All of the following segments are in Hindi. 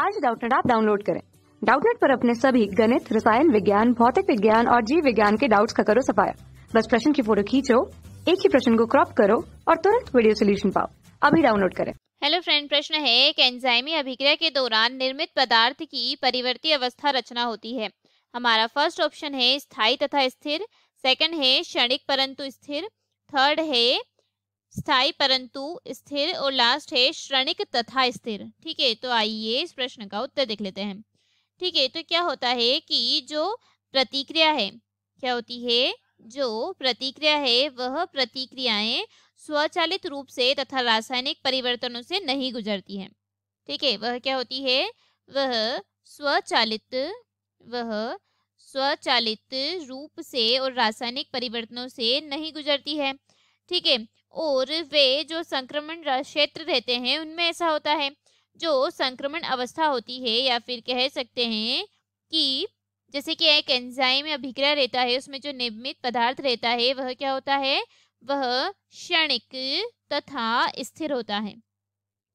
आज डाउटनेट आप डाउनलोड करें डाउटनेट पर अपने सभी गणित रसायन विज्ञान भौतिक विज्ञान और जीव विज्ञान के डाउट्स का करो सफाया बस प्रश्न की फोटो खींचो एक ही प्रश्न को क्रॉप करो और तुरंत वीडियो सोल्यूशन पाओ अभी डाउनलोड करें हेलो फ्रेंड प्रश्न है एक एंजाइमी अभिक्रिया के दौरान निर्मित पदार्थ की परिवर्ती अवस्था रचना होती है हमारा फर्स्ट ऑप्शन है स्थायी तथा स्थिर सेकंड है क्षणिक परंतु स्थिर थर्ड है स्थायी परंतु स्थिर और लास्ट है श्रणिक तथा स्थिर ठीक है तो आइए इस प्रश्न का उत्तर देख लेते हैं ठीक है तो क्या होता है कि जो प्रतिक्रिया है क्या होती है जो प्रतिक्रिया है वह प्रतिक्रियाएं स्वचालित रूप से तथा रासायनिक परिवर्तनों से नहीं गुजरती हैं ठीक है वह क्या होती है वह स्वचालित वह स्वचालित रूप से और रासायनिक परिवर्तनों से नहीं गुजरती है ठीक है और वे जो संक्रमण क्षेत्र रहते हैं उनमें ऐसा होता है जो संक्रमण अवस्था होती है या फिर कह सकते हैं कि जैसे कि एक एंजाइम अभिक्रिया रहता है उसमें जो निर्मित पदार्थ रहता है वह क्या होता है वह क्षणिक तथा स्थिर होता है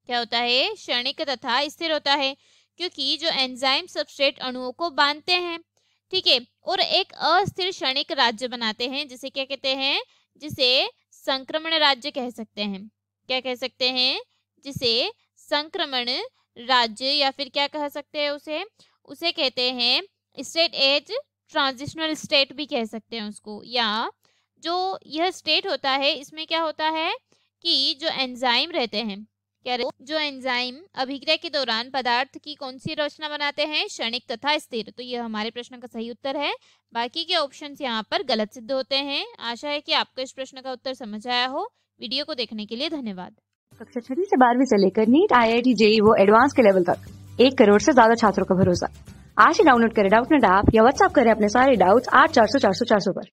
क्या होता है क्षणिक तथा स्थिर होता है क्योंकि जो एंजाइम सबस्ट्रेट अणुओं को बांधते हैं ठीक है और एक अस्थिर क्षणिक राज्य बनाते हैं जिसे क्या कहते हैं जिसे संक्रमण राज्य कह सकते हैं क्या कह सकते हैं जिसे संक्रमण राज्य या फिर क्या कह सकते हैं उसे उसे कहते हैं स्टेट एज ट्रांजिशनल स्टेट भी कह सकते हैं उसको या जो यह स्टेट होता है इसमें क्या होता है कि जो एंजाइम रहते हैं कैरे जो एंजाइम अभिक्रिया के दौरान पदार्थ की कौन सी रचना बनाते हैं क्षणिक तथा स्थिर तो यह हमारे प्रश्न का सही उत्तर है बाकी के ऑप्शन यहाँ पर गलत सिद्ध होते हैं आशा है कि आपको इस प्रश्न का उत्तर समझ आया हो वीडियो को देखने के लिए धन्यवाद कक्षा छठी से बारहवीं से लेकर NEET I I T JEE वो एडवांस के लेवल तक एक करोड़ से ज्यादा छात्रों का भरोसा आज ही डाउनलोड करें डाउट नेट ऐप या व्हाट्सअप करें अपने सारे डाउट्स आठ चार सौ चार सौ चार सौ पर